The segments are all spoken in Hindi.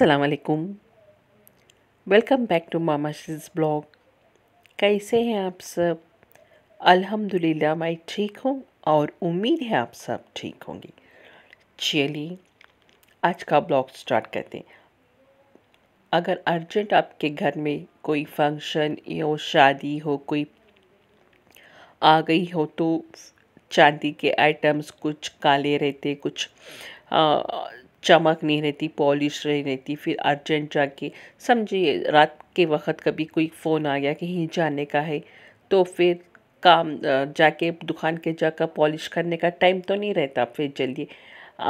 असलकुम welcome back to mama she's blog कैसे हैं आप सब अल्हम्दुलिल्लाह मैं ठीक हूँ और उम्मीद है आप सब ठीक होंगे चलिए आज का ब्लॉग स्टार्ट करते हैं अगर अर्जेंट आपके घर में कोई फंक्शन हो शादी हो कोई आ गई हो तो चांदी के आइटम्स कुछ काले रहते कुछ आ, चमक नहीं रहती पॉलिश नहीं रहती फिर अर्जेंट जाके समझिए रात के वक्त कभी कोई फ़ोन आ गया कहीं जाने का है तो फिर काम जाके दुकान के जाकर पॉलिश करने का टाइम तो नहीं रहता फिर जल्दी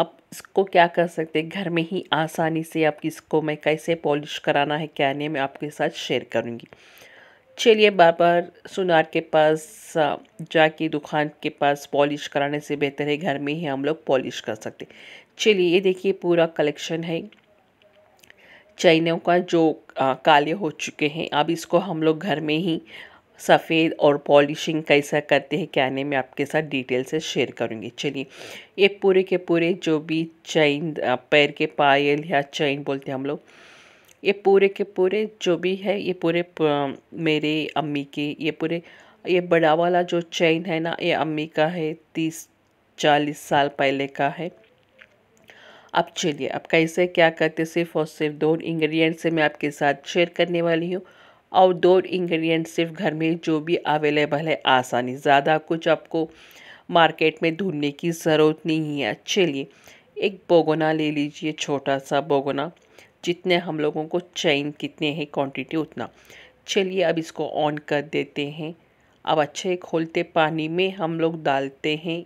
आप इसको क्या कर सकते हैं घर में ही आसानी से आप किसको मैं कैसे पॉलिश कराना है क्या नहीं मैं आपके साथ शेयर करूँगी चलिए बार बार सुनार के पास जाके दुकान के पास पॉलिश कराने से बेहतर है घर में ही हम लोग पॉलिश कर सकते चलिए ये देखिए पूरा कलेक्शन है चैनों का जो आ, काले हो चुके हैं अब इसको हम लोग घर में ही सफ़ेद और पॉलिशिंग कैसा करते हैं क्या नहीं मैं आपके साथ डिटेल से शेयर करूँगी चलिए ये पूरे के पूरे जो भी चैन पैर के पायल या चैन बोलते हैं हम लोग ये पूरे के पूरे जो भी है ये पूरे मेरे अम्मी के ये पूरे ये बड़ा वाला जो चेन है ना ये अम्मी का है तीस चालीस साल पहले का है अब चलिए अब कैसे क्या करते सिर्फ और सिर्फ दो इंग्रेडिएंट से मैं आपके साथ शेयर करने वाली हूँ और दो इंग्रेडिएंट सिर्फ घर में जो भी अवेलेबल है आसानी ज़्यादा कुछ आपको मार्केट में ढूंढने की ज़रूरत नहीं है चलिए एक बोगोना ले लीजिए छोटा सा बोगोना जितने हम लोगों को चैन कितने हैं क्वांटिटी उतना चलिए अब इसको ऑन कर देते हैं अब अच्छे खोलते पानी में हम लोग डालते हैं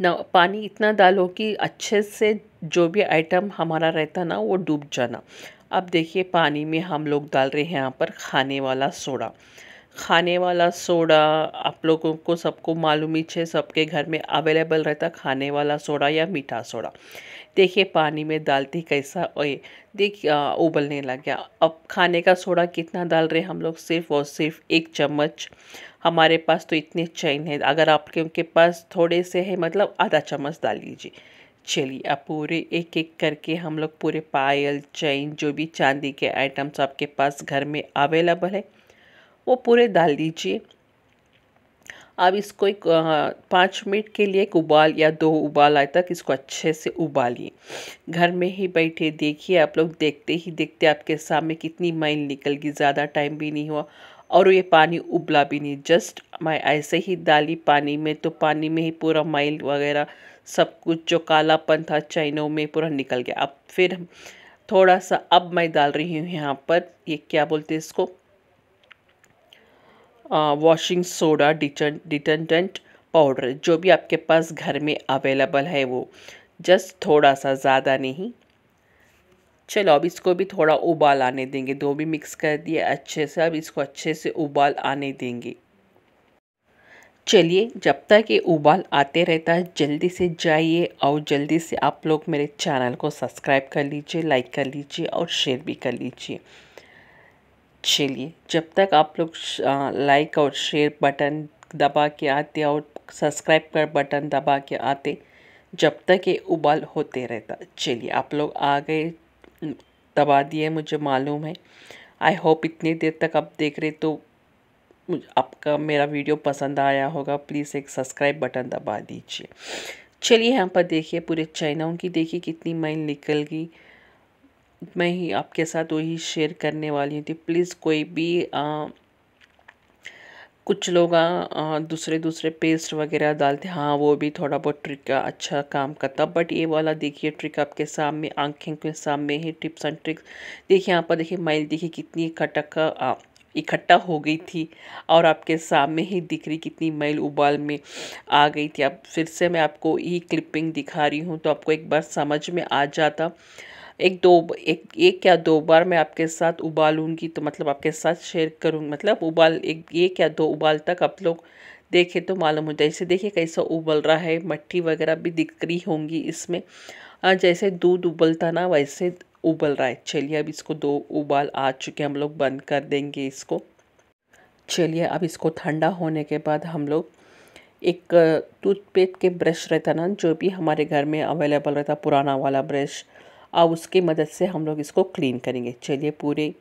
ना पानी इतना डालो कि अच्छे से जो भी आइटम हमारा रहता ना वो डूब जाना अब देखिए पानी में हम लोग डाल रहे हैं यहाँ पर खाने वाला सोडा खाने वाला सोडा आप लोगों को सबको मालूम ही छे सबके घर में अवेलेबल रहता खाने वाला सोडा या मीठा सोडा देखिए पानी में डालती कैसा ओए देख उबलने लग गया अब खाने का सोडा कितना डाल रहे हम लोग सिर्फ और सिर्फ एक चम्मच हमारे पास तो इतने चैन है अगर आपके उनके पास थोड़े से है मतलब आधा चम्मच डाल लीजिए चलिए अब पूरे एक एक करके हम लोग पूरे पायल चैन जो भी चांदी के आइटम्स आपके पास घर में अवेलेबल है वो पूरे डाल दीजिए अब इसको एक पाँच मिनट के लिए एक उबाल या दो उबाल आए तक इसको अच्छे से उबालिए घर में ही बैठे देखिए आप लोग देखते ही देखते आपके सामने कितनी माइल निकल गई ज़्यादा टाइम भी नहीं हुआ और ये पानी उबला भी नहीं जस्ट मैं ऐसे ही डाली पानी में तो पानी में ही पूरा माइल वगैरह सब कुछ जो कालापन था चाइनों में पूरा निकल गया अब फिर थोड़ा सा अब मैं डाल रही हूँ यहाँ पर ये क्या बोलते हैं इसको वॉशिंग सोडा डिटर्जेंट पाउडर जो भी आपके पास घर में अवेलेबल है वो जस्ट थोड़ा सा ज़्यादा नहीं चलो अब इसको भी थोड़ा उबाल आने देंगे दो भी मिक्स कर दिए अच्छे से अब इसको अच्छे से उबाल आने देंगे चलिए जब तक ये उबाल आते रहता है जल्दी से जाइए और जल्दी से आप लोग मेरे चैनल को सब्सक्राइब कर लीजिए लाइक कर लीजिए और शेयर भी कर लीजिए चलिए जब तक आप लोग लाइक और शेयर बटन दबा के आते और सब्सक्राइब कर बटन दबा के आते जब तक ये उबाल होते रहता चलिए आप लोग आ गए दबा दिए मुझे मालूम है आई होप इतनी देर तक आप देख रहे तो आपका मेरा वीडियो पसंद आया होगा प्लीज़ एक सब्सक्राइब बटन दबा दीजिए चलिए यहाँ पर देखिए पूरे चाइनाओं की देखिए कितनी मैल निकल गई मैं ही आपके साथ वही शेयर करने वाली हूँ थी प्लीज़ कोई भी आ, कुछ लोग दूसरे दूसरे पेस्ट वगैरह डालते हाँ वो भी थोड़ा बहुत ट्रिक अच्छा काम करता बट ये वाला देखिए ट्रिक आपके सामने आँखें के सामने ही टिप्स एंड ट्रिक्स देखिए यहाँ पर देखिए माइल देखिए कितनी खटक इकट्ठा हो गई थी और आपके सामने ही दिख रही कितनी मैल उबाल में आ गई थी अब फिर से मैं आपको ई क्लिपिंग दिखा रही हूँ तो आपको एक बार समझ में आ जाता एक दो एक एक या दो बार मैं आपके साथ उबालूंगी तो मतलब आपके साथ शेयर करूँगी मतलब उबाल एक एक या दो उबाल तक आप लोग देखें तो मालूम हो जाए इसे देखिए कैसा उबल रहा है मट्टी वगैरह भी दिख रही होंगी इसमें हाँ, जैसे दूध उबलता ना वैसे उबल रहा है चलिए अब इसको दो उबाल आ चुके हम लोग बंद कर देंगे इसको चलिए अब इसको ठंडा होने के बाद हम लोग एक टूथपेस्ट के ब्रश रहता ना जो भी हमारे घर में अवेलेबल रहता पुराना वाला ब्रश अब उसके मदद से हम लोग इसको क्लीन करेंगे चलिए पूरे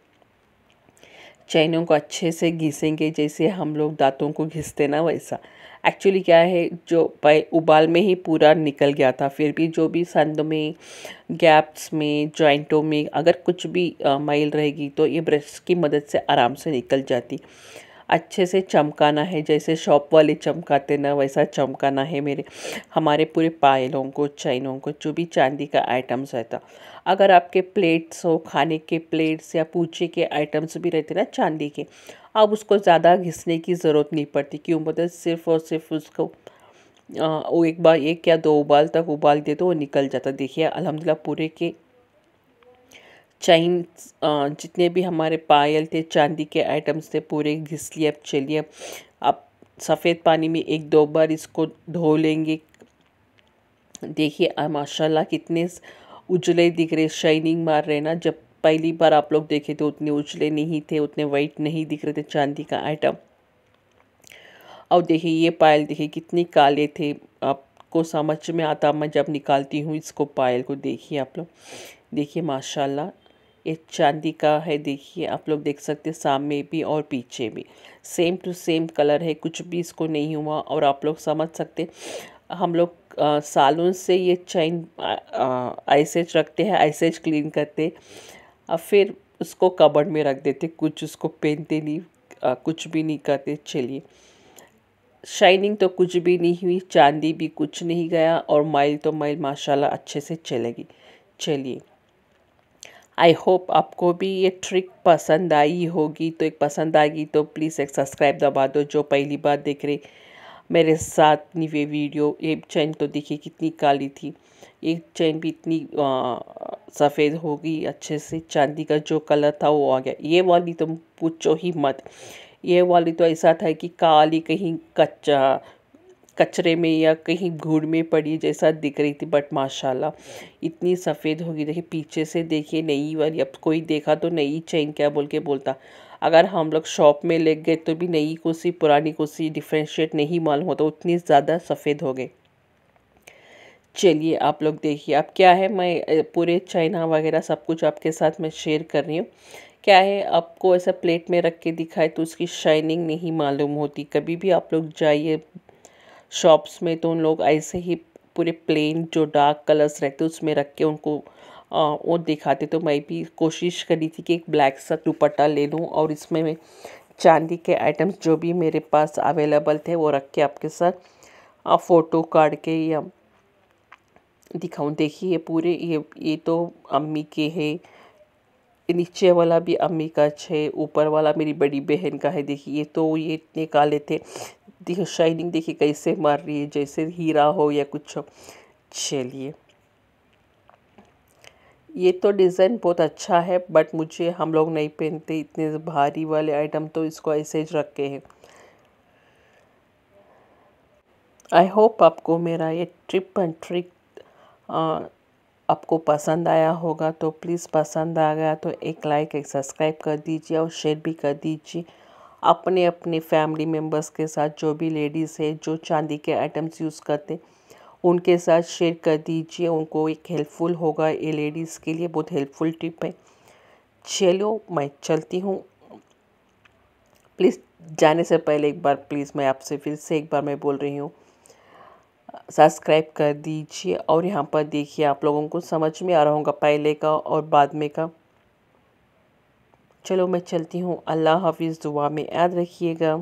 चैनों को अच्छे से घिसेंगे जैसे हम लोग दांतों को घिसते ना वैसा एक्चुअली क्या है जो पै उबाल में ही पूरा निकल गया था फिर भी जो भी संद में गैप्स में जॉइंटों में अगर कुछ भी माइल रहेगी तो ये ब्रश की मदद से आराम से निकल जाती अच्छे से चमकाना है जैसे शॉप वाले चमकाते ना वैसा चमकाना है मेरे हमारे पूरे पायलों को चैनों को जो भी चांदी का आइटम्स रहता अगर आपके प्लेट्स हो खाने के प्लेट्स या पूछे के आइटम्स भी रहते ना चांदी के अब उसको ज़्यादा घिसने की ज़रूरत नहीं पड़ती क्यों मतलब सिर्फ और सिर्फ उसको वो एक बार एक या दो उबाल तक उबाल दे तो वो निकल जाता देखिए अलहमदिल्ला पूरे के चैन जितने भी हमारे पायल थे चांदी के आइटम्स थे पूरे घिस लिए अब चलिए अब सफ़ेद पानी में एक दो बार इसको धो लेंगे देखिए माशाल्लाह कितने उजले दिख रहे शाइनिंग मार रहे ना जब पहली बार आप लोग देखे थे तो उतने उजले नहीं थे उतने वाइट नहीं दिख रहे थे चांदी का आइटम और देखिए ये पायल देखिए कितने काले थे आपको समझ में आता मैं जब निकालती हूँ इसको पायल को देखिए आप लोग देखिए माशाल्लाह ये चांदी का है देखिए आप लोग देख सकते हैं सामने भी और पीछे भी सेम टू सेम कलर है कुछ भी इसको नहीं हुआ और आप लोग समझ सकते हम लोग सालों से ये चैन आइसेज रखते हैं आइसेज क्लीन करते और फिर उसको कबड़ में रख देते कुछ उसको पहनते नहीं आ, कुछ भी नहीं करते चलिए शाइनिंग तो कुछ भी नहीं हुई चांदी भी कुछ नहीं गया और माइल तो माइल माशाल्लाह अच्छे से चलेगी चलिए आई होप आपको भी ये ट्रिक पसंद आई होगी तो एक पसंद आएगी तो प्लीज़ एक सब्सक्राइब दबा दो जो पहली बार देख रहे मेरे साथ वे वीडियो ये चैन तो देखिए कितनी काली थी ये चैन भी इतनी सफ़ेद होगी अच्छे से चांदी का जो कलर था वो आ गया ये वाली तो पूछो ही मत ये वाली तो ऐसा था कि काली कहीं कच्चा कचरे में या कहीं घूर में पड़ी जैसा दिख रही थी बट माशाल्लाह इतनी सफ़ेद होगी देखिए पीछे से देखिए नई वाली अब तो कोई देखा तो नई चैन क्या बोल के बोलता अगर हम लोग शॉप में ले गए तो भी नई कुर्सी पुरानी कुर्सी डिफ्रेंशिएट नहीं मालूम होता उतनी ज़्यादा सफ़ेद हो गए चलिए आप लोग देखिए अब क्या है मैं पूरे चाइना वगैरह सब कुछ आपके साथ मैं शेयर कर रही हूँ क्या है आपको ऐसा प्लेट में रख के दिखाए तो उसकी शाइनिंग नहीं मालूम होती कभी भी आप लोग जाइए शॉप्स में तो उन लोग ऐसे ही पूरे प्लेन जो डार्क कलर्स रहते उसमें रख के उनको वो दिखाते तो मैं भी कोशिश करी थी कि एक ब्लैक सा दुपट्टा ले लूँ और इसमें मैं चांदी के आइटम्स जो भी मेरे पास अवेलेबल थे वो रख के आपके साथ फ़ोटो काट के या दिखाऊँ देखिए ये पूरे ये ये तो अम्मी के है नीचे वाला भी अम्मी का है ऊपर वाला मेरी बड़ी बहन का है देखिए ये तो ये इतने काले थे देखो शाइनिंग देखिए कैसे मार रही है जैसे हीरा हो या कुछ हो चलिए ये तो डिज़ाइन बहुत अच्छा है बट मुझे हम लोग नहीं पहनते इतने भारी वाले आइटम तो इसको ऐसे ही रखे हैं आई होप आपको मेरा ये ट्रिप एंड ट्रिक आपको पसंद आया होगा तो प्लीज़ पसंद आ गया तो एक लाइक एक सब्सक्राइब कर दीजिए और शेयर भी कर दीजिए अपने अपने फैमिली मेम्बर्स के साथ जो भी लेडीज़ है जो चांदी के आइटम्स यूज़ करते उनके साथ शेयर कर दीजिए उनको एक हेल्पफुल होगा ये लेडीज़ के लिए बहुत हेल्पफुल टिप है चलो मैं चलती हूँ प्लीज़ जाने से पहले एक बार प्लीज़ मैं आपसे फिर से एक बार मैं बोल रही हूँ सब्सक्राइब कर दीजिए और यहाँ पर देखिए आप लोगों को समझ में आ रहा होगा पहले का और बाद में का चलो मैं चलती हूँ अल्लाह हाफिज़ दुआ में याद रखिएगा